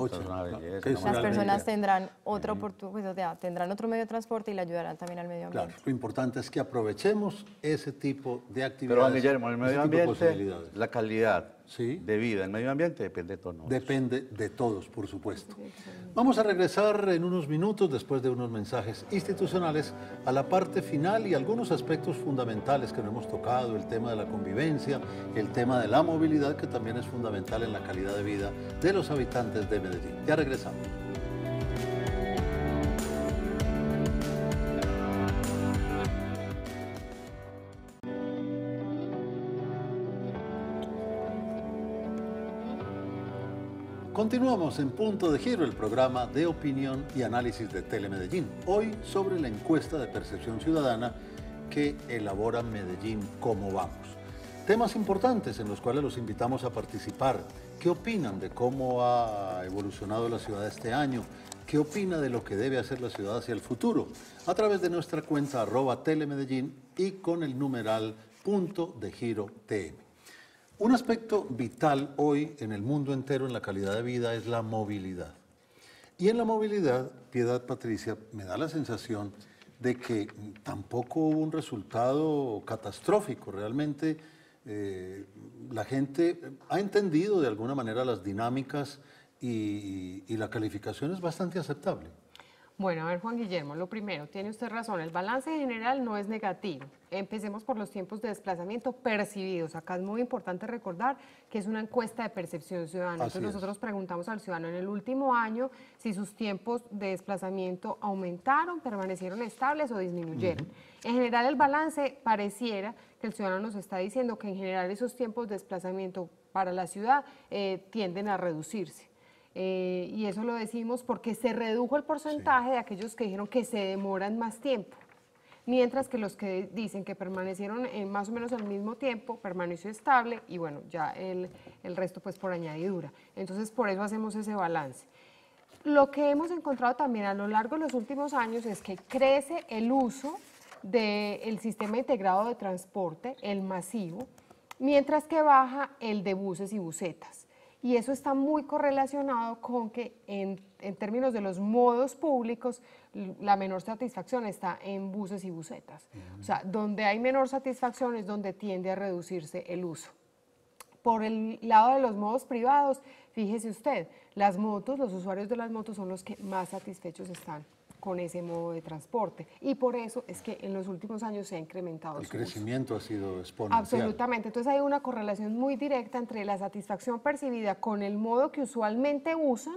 las personas tendrán otro, oportunidad pues, tendrán otro medio de transporte y le ayudarán también al medio ambiente. Claro, lo importante es que aprovechemos ese tipo de actividades. Pero, Guillermo, el medio ambiente, la calidad, sí. de vida en medio ambiente depende de todos. Depende de todos, por supuesto. Vamos a regresar en unos minutos después de unos mensajes institucionales a la parte final y algunos aspectos fundamentales que no hemos tocado, el tema de la convivencia, el tema de la movilidad que también es fundamental en la calidad de vida de los habitantes de Medellín. Ya regresamos. Continuamos en Punto de Giro, el programa de opinión y análisis de Telemedellín. Hoy sobre la encuesta de percepción ciudadana que elabora Medellín Cómo Vamos. Temas importantes en los cuales los invitamos a participar. ¿Qué opinan de cómo ha evolucionado la ciudad este año? ¿Qué opina de lo que debe hacer la ciudad hacia el futuro? A través de nuestra cuenta arroba telemedellín y con el numeral punto de giro TM. Un aspecto vital hoy en el mundo entero en la calidad de vida es la movilidad. Y en la movilidad, Piedad Patricia, me da la sensación de que tampoco hubo un resultado catastrófico. Realmente eh, la gente ha entendido de alguna manera las dinámicas y la calificación es bastante aceptable. Bueno, a ver, Juan Guillermo, lo primero, tiene usted razón, el balance general no es negativo. Empecemos por los tiempos de desplazamiento percibidos. Acá es muy importante recordar que es una encuesta de percepción ciudadana. Entonces nosotros preguntamos al ciudadano en el último año si sus tiempos de desplazamiento aumentaron, permanecieron estables o disminuyeron. En general el balance pareciera que el ciudadano nos está diciendo que en general esos tiempos de desplazamiento para la ciudad eh, tienden a reducirse. Eh, y eso lo decimos porque se redujo el porcentaje de aquellos que dijeron que se demoran más tiempo, mientras que los que dicen que permanecieron en eh, más o menos el mismo tiempo permaneció estable y bueno, ya el, resto pues por añadidura. Entonces por eso hacemos ese balance. Lo que hemos encontrado también a lo largo de los últimos años es que crece el uso del sistema integrado de transporte, el masivo, mientras que baja el de buses y busetas. Y eso está muy correlacionado con que en, términos de los modos públicos, la menor satisfacción está en buses y busetas. O sea, donde hay menor satisfacción es donde tiende a reducirse el uso. Por el lado de los modos privados, fíjese usted, las motos, los usuarios de las motos son los que más satisfechos están con ese modo de transporte. Y por eso es que en los últimos años se ha incrementado. El crecimiento ha sido exponencial. Absolutamente. Entonces hay una correlación muy directa entre la satisfacción percibida con el modo que usualmente usan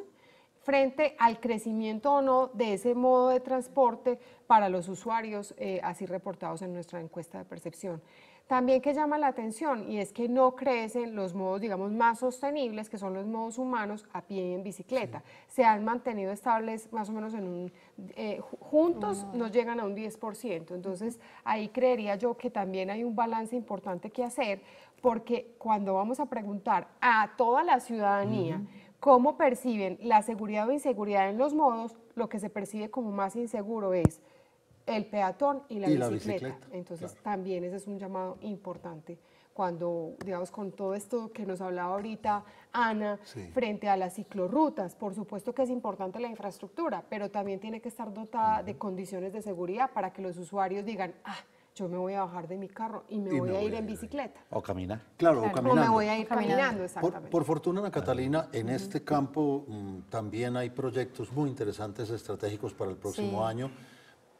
frente al crecimiento o no de ese modo de transporte para los usuarios eh, así reportados en nuestra encuesta de percepción. También que llama la atención y es que no crecen los modos, digamos, más sostenibles, que son los modos humanos a pie y en bicicleta. Se han mantenido estables más o menos en un... Eh, juntos ah. no llegan a un 10%. Entonces, ahí creería yo que también hay un balance importante que hacer, porque cuando vamos a preguntar a toda la ciudadanía, cómo perciben la seguridad o inseguridad en los modos, lo que se percibe como más inseguro es el peatón y la, bicicleta. Entonces también ese es un llamado importante cuando, digamos, con todo esto que nos hablaba ahorita Ana, frente a las ciclorrutas, por supuesto que es importante la infraestructura, pero también tiene que estar dotada de condiciones de seguridad para que los usuarios digan, ah, yo me voy a bajar de mi carro y me, voy, a ir en bicicleta. O caminar. Claro, o caminar. O me voy a ir caminando, exactamente. Por, fortuna, Ana Catalina, en este campo mm, también hay proyectos muy interesantes estratégicos para el próximo año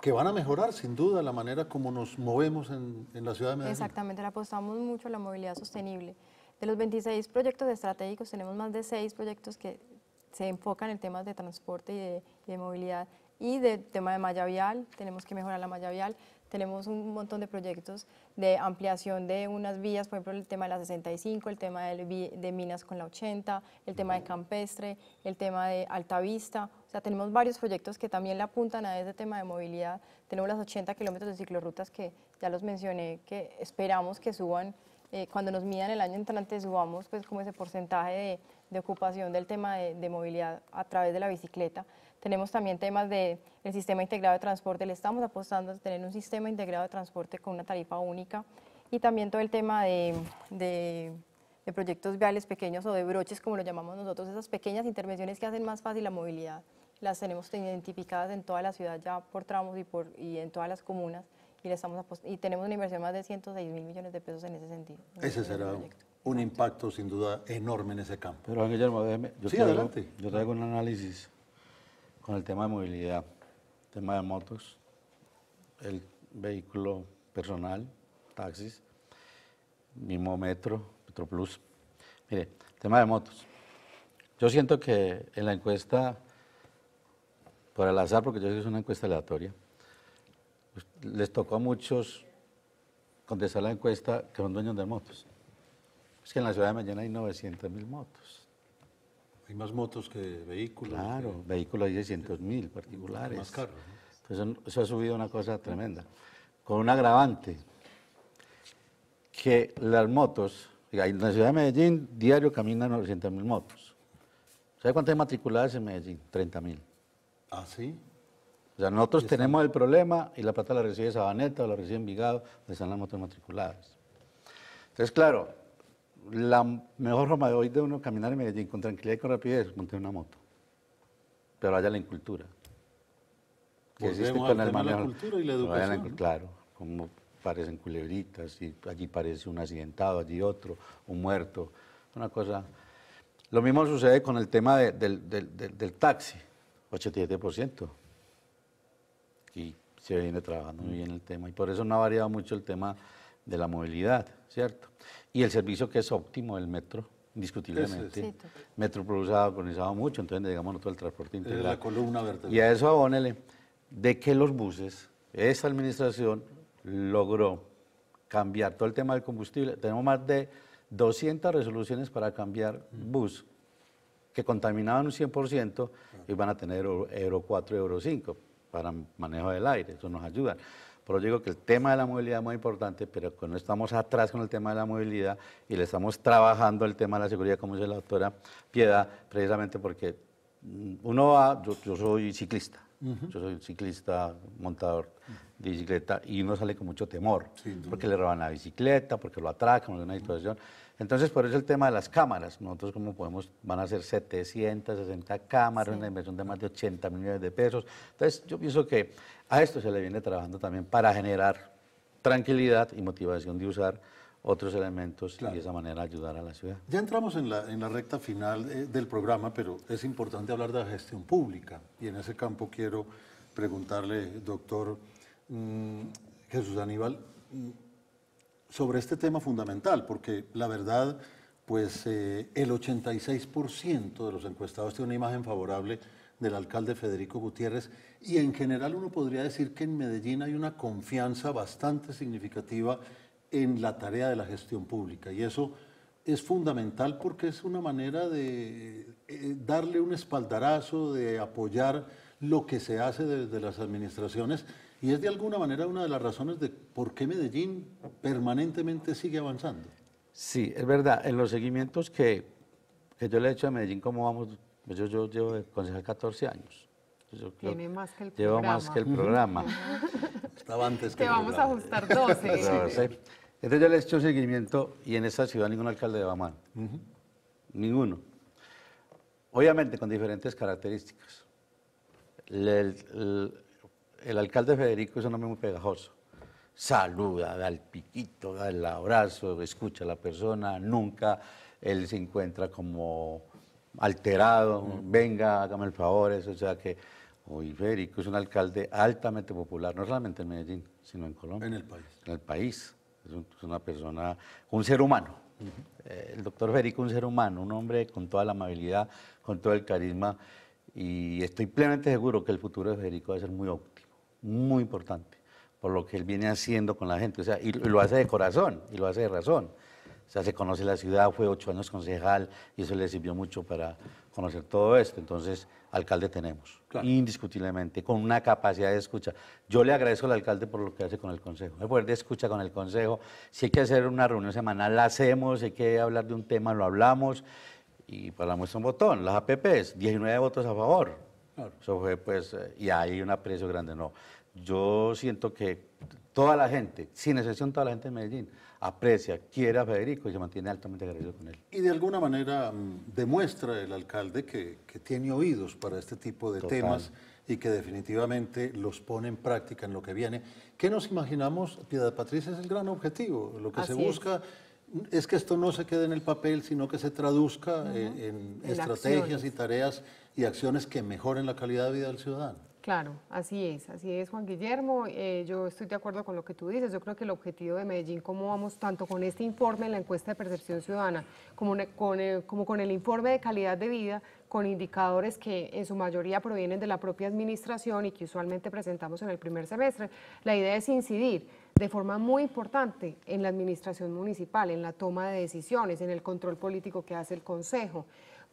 que van a mejorar sin duda la manera como nos movemos en, en la ciudad de Medellín. Exactamente, le apostamos mucho a la movilidad sostenible. De los 26 proyectos estratégicos tenemos más de 6 proyectos que se enfocan en temas de transporte y de, movilidad y del tema de malla vial, tenemos que mejorar la malla vial, tenemos un montón de proyectos de ampliación de unas vías, por ejemplo, el tema de la 65, el tema de, de Minas con la 80, el tema de Campestre, el tema de Altavista, o sea, tenemos varios proyectos que también le apuntan a ese tema de movilidad. Tenemos las 80 kilómetros de ciclorrutas que ya los mencioné, que esperamos que suban, eh, cuando nos midan el año entrante, subamos pues como ese porcentaje de, ocupación del tema de, movilidad a través de la bicicleta. Tenemos también temas del sistema integrado de transporte, le estamos apostando a tener un sistema integrado de transporte con una tarifa única y también todo el tema de proyectos viales pequeños o de broches, como lo llamamos nosotros, esas pequeñas intervenciones que hacen más fácil la movilidad las tenemos identificadas en toda la ciudad ya por tramos y, por, y en todas las comunas y, le estamos y tenemos una inversión más de 106 mil millones de pesos en ese sentido. Ese será un impacto sin duda enorme en ese campo. Pero Guillermo, yo, yo traigo un análisis con el tema de movilidad, tema de motos, el vehículo personal, taxis, mismo metro, Metro Plus. Mire, tema de motos. Yo siento que en la encuesta por el azar, porque yo sé que es una encuesta aleatoria, pues, les tocó a muchos contestar la encuesta que son dueños de motos. Es que en la ciudad de Medellín hay 900 mil motos. Hay más motos que vehículos. Claro, vehículos hay 600 mil particulares. Más caros. Entonces eso ha subido una cosa tremenda. Con un agravante, que las motos, en la ciudad de Medellín diario caminan 900 mil motos. ¿Sabe cuántas hay matriculadas en Medellín? 30 mil. ¿Ah, sí? O sea, nosotros tenemos el problema y la plata la recibe Sabaneta o la recibe Envigado, donde están las motos matriculadas. Entonces, claro, la mejor forma de hoy de uno caminar en Medellín con tranquilidad y con rapidez es montar una moto. Pero allá la incultura. Que existe con La cultura y la educación. Claro, como parecen culebritas, y allí parece un accidentado, allí otro, un muerto. Una cosa. Lo mismo sucede con el tema del taxi. 87%. Y se viene trabajando muy bien el tema. Y por eso no ha variado mucho el tema de la movilidad, ¿cierto? Y el servicio que es óptimo el metro, indiscutiblemente. Metro sí. ha organizado mucho, entonces digamos todo el transporte integral. La columna vertebral. Y a eso abónele de que los buses, esta administración logró cambiar todo el tema del combustible. Tenemos más de 200 resoluciones para cambiar bus que contaminaban un 100% y van a tener Euro 4, Euro 5 para manejo del aire, eso nos ayuda. Pero digo que el tema de la movilidad es muy importante, pero cuando estamos atrás con el tema de la movilidad y le estamos trabajando el tema de la seguridad, como dice la doctora Piedad, precisamente porque mm, uno va, yo, soy ciclista, yo soy ciclista, montador de bicicleta, y uno sale con mucho temor, porque le roban la bicicleta, porque lo atracan, en una situación. Entonces, por eso el tema de las cámaras. Nosotros, como podemos, van a ser 760 cámaras, una inversión de más de 80 millones de pesos. Entonces, yo pienso que a esto se le viene trabajando también para generar tranquilidad y motivación de usar otros elementos y de esa manera ayudar a la ciudad. Ya entramos en la, recta final eh, del programa, pero es importante hablar de la gestión pública. Y en ese campo quiero preguntarle, doctor mm, Jesús Aníbal, mm, sobre este tema fundamental, porque la verdad, pues eh, el 86% de los encuestados tiene una imagen favorable del alcalde Federico Gutiérrez y en general uno podría decir que en Medellín hay una confianza bastante significativa en la tarea de la gestión pública y eso es fundamental porque es una manera de eh, darle un espaldarazo, de apoyar lo que se hace desde las administraciones y es de alguna manera una de las razones de por qué Medellín permanentemente sigue avanzando. Sí, es verdad. En los seguimientos que, que yo le he hecho a Medellín, ¿cómo vamos? Pues yo, yo llevo de concejal 14 años. Yo Tiene más que el llevo programa. más que el programa. Estaba antes que Te vamos a ajustar 12. 12. Entonces ya le he hecho seguimiento y en esa ciudad ningún alcalde de Bamán. Ninguno. Obviamente con diferentes características. El, alcalde Federico es un hombre muy pegajoso. Saluda, da el piquito, da el abrazo, escucha a la persona, nunca él se encuentra como alterado, venga, hágame el favor, eso, o sea que hoy Federico es un alcalde altamente popular, no solamente en Medellín, sino en Colombia. En el país. En el país es, una persona, un ser humano. Eh, el doctor Federico, un ser humano, un hombre con toda la amabilidad, con todo el carisma, y estoy plenamente seguro que el futuro de Federico va a ser muy óptimo, muy importante, por lo que él viene haciendo con la gente, o sea, y, y lo hace de corazón, y lo hace de razón. O sea, se conoce la ciudad, fue ocho años concejal, y eso le sirvió mucho para conocer todo esto. Entonces, alcalde tenemos, indiscutiblemente, con una capacidad de escucha. Yo le agradezco al alcalde por lo que hace con el Consejo, el poder de escucha con el Consejo. Si hay que hacer una reunión semanal, la hacemos, si hay que hablar de un tema, lo hablamos. Y para pues la muestra un botón, las APPs, 19 votos a favor, eso fue, pues, eh, y hay un aprecio grande, no. Yo siento que toda la gente, sin excepción toda la gente de Medellín, aprecia, quiere a Federico y se mantiene altamente agradecido con él. Y de alguna manera mm, demuestra el alcalde que, que tiene oídos para este tipo de temas y que definitivamente los pone en práctica en lo que viene. ¿Qué nos imaginamos, Piedad Patricia? Es el gran objetivo. Lo que se busca es. que esto no se quede en el papel, sino que se traduzca eh, en, estrategias y tareas y acciones que mejoren la calidad de vida del ciudadano. Claro, así es, así es, Juan Guillermo. Eh, yo estoy de acuerdo con lo que tú dices. Yo creo que el objetivo de Medellín, como vamos tanto con este informe la encuesta de percepción ciudadana, como, como con el informe de calidad de vida, con indicadores que en su mayoría provienen de la propia administración y que usualmente presentamos en el primer semestre, la idea es incidir de forma muy importante en la administración municipal, en la toma de decisiones, en el control político que hace el Consejo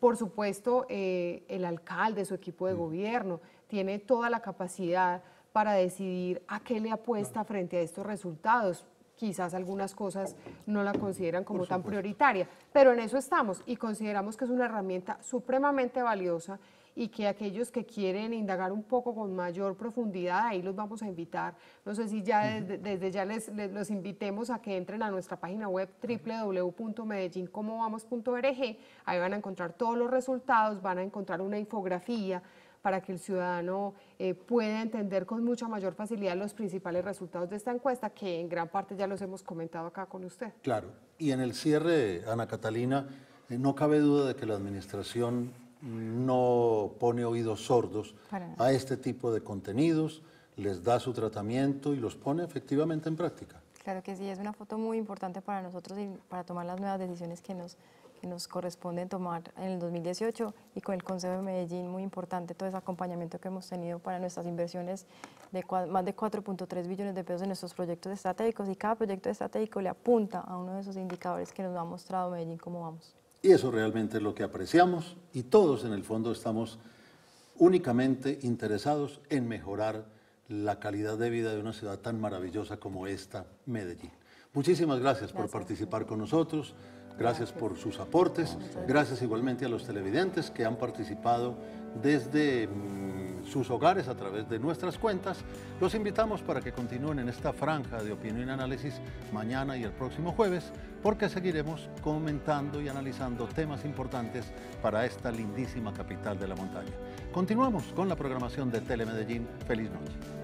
por supuesto, eh, el alcalde, su equipo de gobierno, tiene toda la capacidad para decidir a qué le apuesta frente a estos resultados. Quizás algunas cosas no la consideran como tan prioritaria, pero en eso estamos y consideramos que es una herramienta supremamente valiosa y que aquellos que quieren indagar un poco con mayor profundidad, ahí los vamos a invitar. No sé si ya desde, ya les, los invitemos a que entren a nuestra página web www.medellincomovamos.org, ahí van a encontrar todos los resultados, van a encontrar una infografía para que el ciudadano eh, pueda entender con mucha mayor facilidad los principales resultados de esta encuesta, que en gran parte ya los hemos comentado acá con usted. Claro, y en el cierre, Ana Catalina, eh, no cabe duda de que la administración no pone oídos sordos a este tipo de contenidos, les da su tratamiento y los pone efectivamente en práctica. Claro que sí, es una foto muy importante para nosotros y para tomar las nuevas decisiones que nos, que nos corresponden tomar en el 2018 y con el Consejo de Medellín, muy importante todo ese acompañamiento que hemos tenido para nuestras inversiones de más de 4.3 billones de pesos en nuestros proyectos estratégicos y cada proyecto estratégico le apunta a uno de esos indicadores que nos ha mostrado Medellín cómo vamos. Y eso realmente es lo que apreciamos y todos en el fondo estamos únicamente interesados en mejorar la calidad de vida de una ciudad tan maravillosa como esta, Medellín. Muchísimas gracias, por participar con nosotros, gracias por sus aportes, gracias igualmente a los televidentes que han participado desde mm, sus hogares a través de nuestras cuentas. Los invitamos para que continúen en esta franja de opinión y análisis mañana y el próximo jueves, porque seguiremos comentando y analizando temas importantes para esta lindísima capital de la montaña. Continuamos con la programación de Telemedellín. Feliz noche.